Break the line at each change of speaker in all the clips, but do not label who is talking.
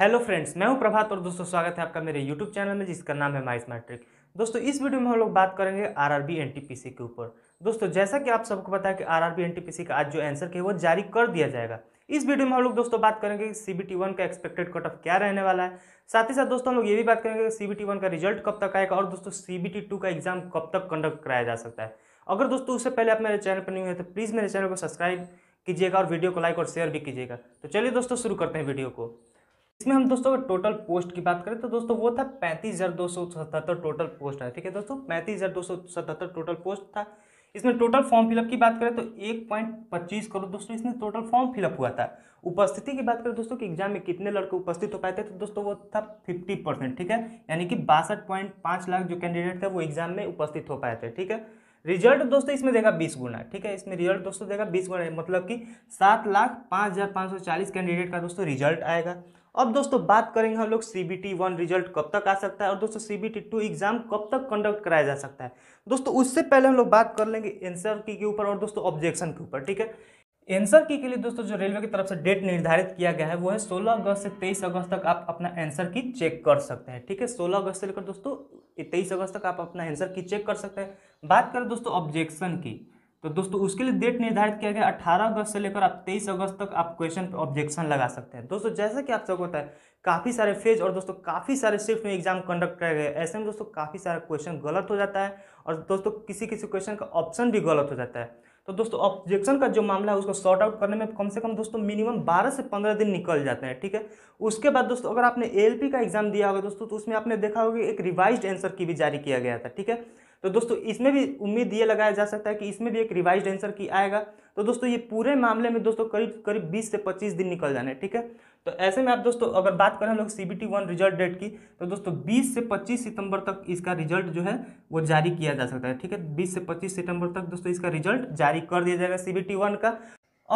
hello friends मैं हूं प्रभात और दोस्तों स्वागत है आपका मेरे यूट्यूब चैनल में जिसका नाम है माइस मैट्रिक दोस्तों इस वीडियो में हम लोग बात करेंगे आरआरबी एनटीपीसी के ऊपर दोस्तों जैसा कि आप सबको पता है कि आरआरबी एनटीपीसी का आज जो आंसर है वो जारी कर दिया जाएगा इस वीडियो में हम लोग दोस्तों बात करेंगे सी बी का एक्सपेक्टेड कट ऑफ क्या रहने वाला है साथ ही साथ दोस्तों हम लोग ये भी बात करेंगे सीबीटी बी का रिजल्ट कब तक आएगा और दोस्तों सी बी का एग्जाम कब तक कंडक्ट कराया जा सकता है अगर दोस्तों उससे पहले आप मेरे चैनल पर नहीं हुए तो प्लीज़ मेरे चैनल को सब्सक्राइब कीजिएगा और वीडियो को लाइक और शेयर भी कीजिएगा तो चलिए दोस्तों शुरू करते हैं वीडियो को इसमें हम दोस्तों अगर टोटल पोस्ट की बात करें तो दोस्तों वो था पैंतीस हज़ार दो सौ सतहत्तर टोटल पोस्ट है ठीक है दोस्तों पैंतीस हज़ार दो सौ सतहत्तर टोटल पोस्ट था इसमें टोटल फॉर्म फिलअप की बात करें तो एक पॉइंट पच्चीस करोड़ दोस्तों इसमें टोटल फॉर्म फिलअप हुआ था उपस्थिति की बात करें दोस्तों कि एग्जाम में कितने लड़के उपस्थित हो पाए थे तो दोस्तों वो था फिफ्टी परसेंट ठीक है यानी कि बासठ पॉइंट पांच लाख जो कैंडिडेट थे वो एग्जाम में उपस्थित हो पाए थे ठीक है रिजल्ट दोस्तों इसमें देगा बीस गुना ठीक है इसमें रिजल्ट दोस्तों देगा बीस गुना मतलब कि सात लाख पाँच हज़ार पाँच सौ चालीस कैंडिडेट का दोस्तों रिजल्ट आएगा अब दोस्तों बात करेंगे हम लोग C B T one result कब तक आ सकता है और दोस्तों C B T two exam कब तक कंडक्ट कराया जा सकता है दोस्तों उससे पहले हम लोग बात कर लेंगे एंसर की के ऊपर और दोस्तों ऑब्जेक्शन के ऊपर ठीक है एंसर की के लिए दोस्तों जो रेलवे की तरफ से डेट निर्धारित किया गया है वो है 16 अगस्त से 23 अगस्त तक आप अपना एंसर की चेक कर सकते हैं ठीक है 16 अगस्त से लेकर दोस्तों 23 अगस्त तक आप अपना एंसर की चेक कर सकते हैं बात करें दोस्तों ऑब्जेक्शन की तो दोस्तों उसके लिए डेट निर्धारित किया गया 18 अगस्त से लेकर आप 23 अगस्त तक आप क्वेश्चन पर ऑब्जेक्शन लगा सकते हैं दोस्तों जैसा कि आप सबको होता है काफ़ी सारे फेज और दोस्तों काफ़ी सारे शिफ्ट में एग्जाम कंडक्ट किया गया ऐसे में दोस्तों काफ़ी सारा क्वेश्चन गलत हो जाता है और दोस्तों किसी किसी क्वेश्चन का ऑप्शन भी गलत हो जाता है तो दोस्तों ऑब्जेक्शन का जो मामला है उसको सॉर्ट आउट करने में कम से कम दोस्तों मिनिमम 12 से 15 दिन निकल जाते हैं ठीक है उसके बाद दोस्तों अगर आपने एलपी का एग्जाम दिया होगा दोस्तों तो उसमें आपने देखा होगा एक रिवाइज्ड आंसर की भी जारी किया गया था ठीक है तो दोस्तों इसमें भी उम्मीद ये लगाया जा सकता है कि इसमें भी एक रिवाइज आंसर की आएगा तो दोस्तों ये पूरे मामले में दोस्तों करीब करीब 20 से 25 दिन निकल जाने ठीक है तो ऐसे में आप दोस्तों अगर बात करें हम लोग C B T one result date की तो दोस्तों 20 से 25 सितंबर तक इसका रिजल्ट जो है वो जारी किया जा सकता है ठीक है 20 से 25 सितंबर तक दोस्तों इसका रिजल्ट जारी कर दिया जाएगा सी बी टी वन का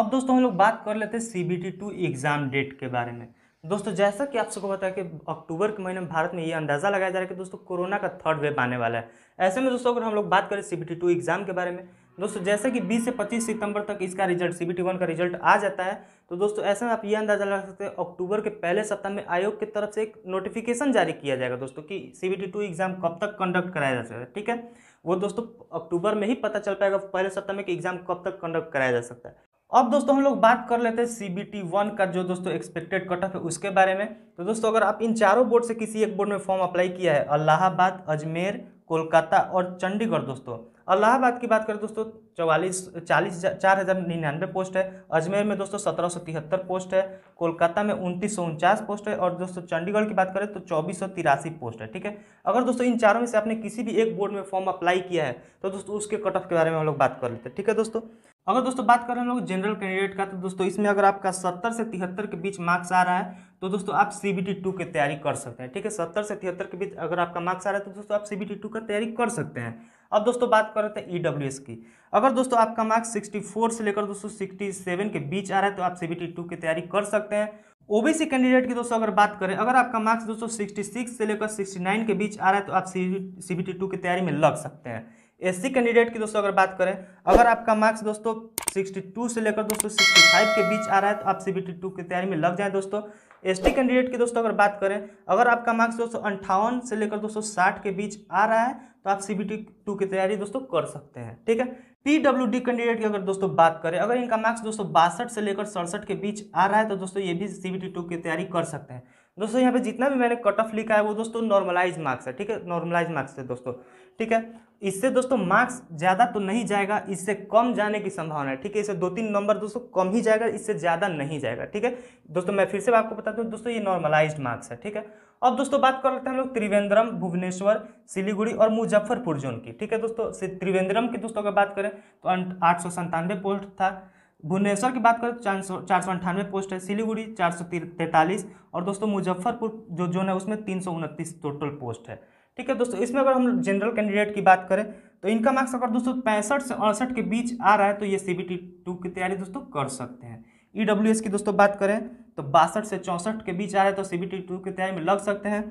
अब दोस्तों हम लोग बात कर लेते हैं C B T two exam date के बारे में दोस्तों जैसा कि आप सबको पता है कि अक्टूबर के महीने में भारत में ये अंदाज़ा लगाया जा रहा है कि दोस्तों कोरोना का थर्ड वेव आने वाला है ऐसे में दोस्तों अगर हम लोग बात करें सी बी टू एग्ज़ाम के बारे में दोस्तों जैसे कि 20 से 25 सितंबर तक इसका रिजल्ट सी बी वन का रिजल्ट आ जाता है तो दोस्तों ऐसे में आप ये अंदाज़ा लगा सकते हैं अक्टूबर के पहले सप्ताह में आयोग की तरफ से एक नोटिफिकेशन जारी किया जाएगा दोस्तों कि सी बी टू एग्ज़ाम कब तक कंडक्ट कराया जा सकता है ठीक है वो दोस्तों अक्टूबर में ही पता चल पाएगा पहले सप्ताह में कि एग्ज़ाम कब तक कंडक्ट कराया जा सकता है अब दोस्तों हम लोग बात कर लेते हैं सी बी टी वन का जो दोस्तों एक्सपेक्टेड कट ऑफ है उसके बारे में तो दोस्तों अगर आप इन चारों बोर्ड से किसी एक बोर्ड में फॉर्म अप्लाई किया है अलाहाबाद अजमेर कोलकाता और चंडीगढ़ दोस्तों अलाहाबाद की बात करें दोस्तों चौवालीस चालीस चार हज़ार निन्यानवे पोस्ट है अजमेर में दोस्तों सत्रह सौ तिहत्तर पोस्ट है कोलकाता में उनतीस सौ उनचास पोस्ट है और दोस्तों चंडीगढ़ की बात करें तो चौबीस सौ तिरासी पोस्ट है ठीक है अगर दोस्तों इन चारों में से आपने किसी भी एक बोर्ड में फॉर्म अप्लाई किया है तो दोस्तों उसके कट ऑफ के बारे में हम लोग बात कर लेते हैं ठीक है दोस्तों अगर दोस्तों बात करें हम लोग जनरल कैंडिडेट का तो दोस्तों इसमें अगर आपका सत्तर से तिहत्तर के बीच मार्क्स आ रहा है तो दोस्तों आप सी बी टी टू की तैयारी कर सकते हैं ठीक है सत्तर से तिहत्तर के बीच अगर आपका मार्क्स आ रहा है तो दोस्तों आप सी बी टी टू का तैयारी कर सकते हैं अब दोस्तों बात कर रहे थे ई डब्ल्यू एस की अगर दोस्तों आपका मार्क्स सिक्सटी फोर से लेकर दोस्तों सिक्सटी सेवन के बीच आ रहा है तो आप सी बी टी टू की तैयारी कर सकते हैं ओबीसी कैंडिडेट की दोस्तों अगर बात करें अगर आपका मार्क्स दोस्तों सिक्सटी सिक्स से लेकर सिक्सटी नाइन के बीच आ रहा है तो आप सी बी टी टू की तैयारी में लग सकते हैं एससी कैंडिडेट की दोस्तों अगर बात करें अगर आपका मार्क्स दोस्तों 62 से लेकर दोस्तों 65 के बीच आ रहा है तो आप सी बी की तैयारी में लग जाए दोस्तों एसटी कैंडिडेट की दोस्तों अगर बात करें अगर आपका मार्क्स दोस्तों अंठावन से लेकर दोस्तों साठ के बीच आ रहा है तो आप सी टू की तैयारी दोस्तों कर सकते हैं ठीक है डी कैंडिडेट की अगर दोस्तों बात करें अगर इनका मार्क्स दोस्तों बासठ से लेकर सड़सठ के बीच आ रहा है तो दोस्तों ये भी सी टू की तैयारी कर सकते हैं दोस्तों यहाँ पे जितना भी मैंने कट ऑफ लिखा है वो दोस्तों नॉर्मलाइज मार्क्स है ठीक है नॉर्मलाइज मार्क्स है दोस्तों ठीक है इससे दोस्तों मार्क्स ज़्यादा तो नहीं जाएगा इससे कम जाने की संभावना है ठीक है इससे दो तीन नंबर दोस्तों कम ही जाएगा इससे ज़्यादा नहीं जाएगा ठीक है दोस्तों मैं फिर से आपको बताता हूँ दोस्तों ये नॉर्मलाइज मार्क्स है ठीक है अब दोस्तों बात कर लेते हैं हम लोग त्रिवेंद्रम भुवनेश्वर सिलीगुड़ी और मुजफ्फरपुर जोन की ठीक है दोस्तों त्रिवेंद्रम की दोस्तों अगर बात करें तो आठ सौ संतानवे पोस्ट था भुवनेश्वर की बात करें तो चार सौ अंठानवे पोस्ट है सिलीगुड़ी चार सौ तैंतालीस और दोस्तों मुजफ्फरपुर जो जोन है उसमें तीन सौ उनतीस टोटल पोस्ट है ठीक है दोस्तों इसमें अगर हम जनरल कैंडिडेट की बात करें तो इनका मार्क्स अगर दोस्तों पैंसठ से अड़सठ के बीच आ रहा है तो ये सी बी टी टू की तैयारी दोस्तों कर सकते हैं ई डब्ल्यू एस की दोस्तों बात करें तो बासठ से चौंसठ के बीच आ रहा है तो सी बी टी टू की तैयारी में लग सकते हैं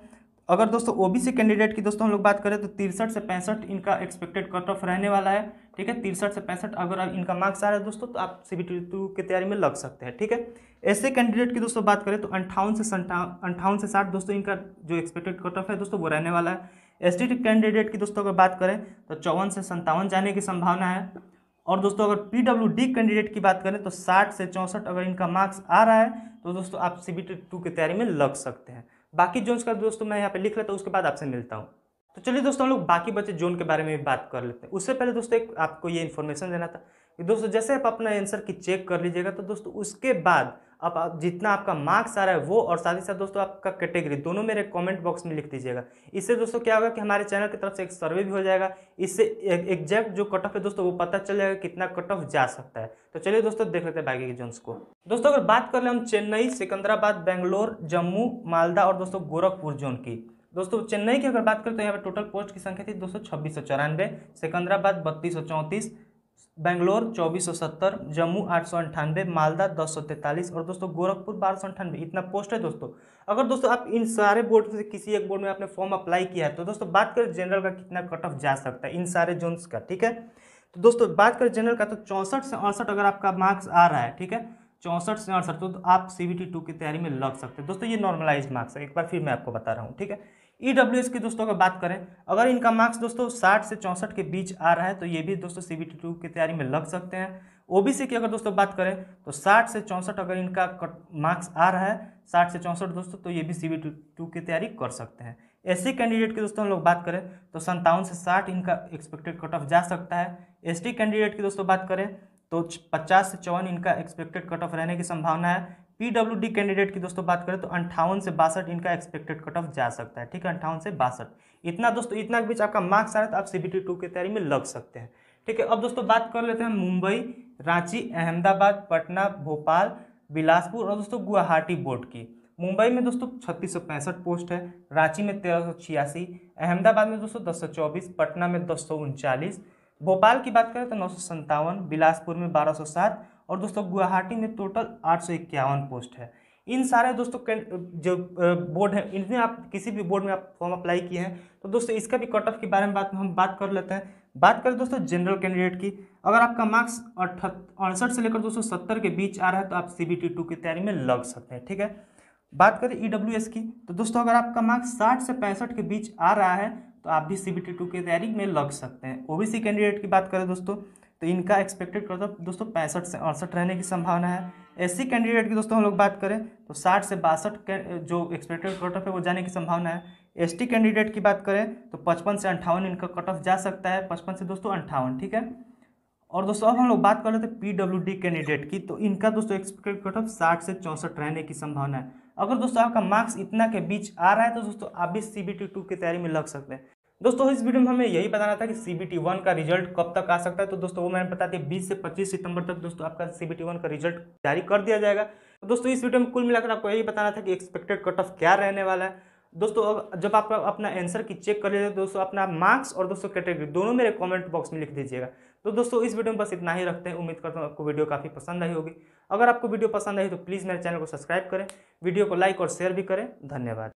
अगर दोस्तों ओबीसी कैंडिडेट की दोस्तों हम लोग बात करें तो तिरसठ से पैंसठ इनका एक्सपेक्टेड कट ऑफ रहने वाला है ठीक है तिरसठ से पैंसठ अगर इनका मार्क्स आ रहा है दोस्तों तो आप सी बी टू की तैयारी में लग सकते हैं ठीक है ऐसे कैंडिडेट की दोस्तों बात करें तो अंठावन से अंठावन से साठ दोस्तों इनका जो एक्सपेक्टेड कट ऑफ है दोस्तों वो रहने वाला है एस कैंडिडेट की दोस्तों अगर बात करें तो चौवन से संतावन जाने की संभावना है और दोस्तों अगर पी डब्ल्यू डी कैंडिडेट की बात करें तो साठ से चौंसठ अगर इनका मार्क्स आ रहा है तो दोस्तों आप सी बी टू की तैयारी में लग सकते हैं बाकी जोन्स का दोस्तों मैं यहाँ पे लिख लेता हूँ उसके बाद आपसे मिलता हूँ तो चलिए दोस्तों हम लोग बाकी बचे जोन के बारे में भी बात कर लेते हैं उससे पहले दोस्तों एक आपको ये इन्फॉर्मेशन देना था कि दोस्तों जैसे आप अपना आंसर की चेक कर लीजिएगा तो दोस्तों उसके बाद आप, आप जितना आपका मार्क्स आ रहा है वो और साथ ही साथ दोस्तों आपका कैटेगरी दोनों मेरे कमेंट बॉक्स में लिख दीजिएगा इससे दोस्तों क्या होगा कि हमारे चैनल की तरफ से एक सर्वे भी हो जाएगा इससे एग्जैक्ट जो कट ऑफ है दोस्तों वो पता चल जाएगा कितना कट ऑफ जा सकता है तो चलिए दोस्तों देख लेते हैं बाकी के जोन्स को दोस्तों अगर बात कर ले हम चेन्नई सिकंदराबाद बेंगलोर जम्मू मालदा और दोस्तों गोरखपुर जोन की दोस्तों चेन्नई की अगर बात करें तो यहाँ पर टोटल पोस्ट की संख्या थी दोस्तों छब्बीस सौ चौरानवे सिकंदराबाद बत्तीस सौ बेंगलोर चौबीस सौ सत्तर जम्मू आठ सौ अंठानवे मालदा दस सौ तैंतालीस और दोस्तों गोरखपुर बारह सौ अंठानवे इतना पोस्ट है दोस्तों अगर दोस्तों आप इन सारे बोर्ड से किसी एक बोर्ड में आपने फॉर्म अप्लाई किया है तो दोस्तों बात करें जनरल का कितना कट ऑफ जा सकता है इन सारे जोन्स का ठीक है तो दोस्तों बात करें जनरल का तो चौंसठ से अड़सठ अगर आपका मार्क्स आ रहा है ठीक है चौंसठ से अड़सठ तो, तो आप सी बी टी टू की तैयारी में लग सकते हैं दोस्तों ये नॉर्मलाइज मार्क्स है एक बार फिर मैं आपको बता रहा हूँ ठीक है ई डब्ल्यू एस की दोस्तों अगर बात करें अगर इनका मार्क्स दोस्तों साठ से चौंसठ के बीच आ रहा है तो ये भी दोस्तों सी बी टू की तैयारी में लग सकते हैं ओबीसी की अगर दोस्तों बात करें तो साठ से चौंसठ अगर इनका मार्क्स आ रहा है साठ से चौंसठ दोस्तों तो ये भी सी बी टू की तैयारी कर सकते हैं सी कैंडिडेट की दोस्तों हम लोग बात करें तो संतावन से साठ इनका एक्सपेक्टेड कट ऑफ जा सकता है टी कैंडिडेट की दोस्तों बात करें तो पचास से चौवन इनका एक्सपेक्टेड कट ऑफ रहने की संभावना है पीडब्ल्यू कैंडिडेट की दोस्तों बात करें तो अंठावन से बासठ इनका एक्सपेक्टेड कट ऑफ जा सकता है ठीक है अंठावन से बासठ इतना दोस्तों इतना के बीच आपका मार्क्स आ रहा है तो आप सी बी टी टू की तैयारी में लग सकते हैं ठीक है अब दोस्तों बात कर लेते हैं मुंबई रांची अहमदाबाद पटना भोपाल बिलासपुर और दोस्तों गुवाहाटी बोर्ड की मुंबई में दोस्तों छत्तीस पोस्ट है रांची में तेरह अहमदाबाद में दोस्तों दस पटना में दस भोपाल की बात करें तो नौ बिलासपुर में बारह और दोस्तों गुवाहाटी में टोटल आठ पोस्ट है इन सारे दोस्तों जो बोर्ड है इनमें आप किसी भी बोर्ड में आप फॉर्म अप्लाई किए हैं तो दोस्तों इसका भी कट ऑफ के बारे में बात हम बात कर लेते हैं बात करें दोस्तों जनरल कैंडिडेट की अगर आपका मार्क्स अड़सठ से लेकर दोस्तों सत्तर के बीच आ रहा है तो आप सी बी टी टू की तैयारी में लग सकते हैं ठीक है बात करें ई डब्ल्यू एस की तो दोस्तों अगर आपका मार्क्स साठ से पैंसठ के बीच आ रहा है तो आप भी सी बी टी टू की तैयारी में लग सकते हैं ओ कैंडिडेट की बात करें दोस्तों तो इनका एक्सपेक्टेड करते हो दोस्तों पैंसठ से अड़सठ रहने की संभावना है एससी कैंडिडेट की दोस्तों हम लोग बात करें तो साठ से बासठ जो एक्सपेक्टेड कट ऑफ है वो जाने की संभावना है एसटी कैंडिडेट की बात करें तो पचपन से अंठावन इनका कट ऑफ जा सकता है पचपन से दोस्तों अंठावन ठीक है और दोस्तों अब हम लोग बात कर रहे थे पी डी कैंडिडेट की तो इनका दोस्तों एक्सपेक्टेड कट ऑफ साठ से चौंसठ रहने की संभावना है अगर दोस्तों आपका मार्क्स इतना के बीच आ रहा है तो दोस्तों आप भी सी बी टी टू की तैयारी में लग सकते हैं दोस्तों इस वीडियो में हमें यही बताना था कि सी बी टी वन का रिजल्ट कब तक आ सकता है तो दोस्तों वो मैंने बता दिया बीस से पच्चीस सितंबर तक दोस्तों आपका सी बी टी वन का रिजल्ट जारी कर दिया जाएगा तो दोस्तों इस वीडियो में कुल मिलाकर आपको यही बताना था कि एक्सपेक्टेड कट ऑफ क्या रहने वाला है दोस्तों अब जब आप अपना आंसर की चेक कर लेते दोस्तों अपना मार्क्स और दोस्तों कैटेगरी दोनों मेरे कमेंट बॉक्स में लिख दीजिएगा तो दोस्तों इस वीडियो में बस इतना ही रखते हैं उम्मीद करता हूँ आपको वीडियो काफ़ी पसंद आई होगी अगर आपको वीडियो पसंद आई तो प्लीज़ मेरे चैनल को सब्सक्राइब करें वीडियो को लाइक और शेयर भी करें धन्यवाद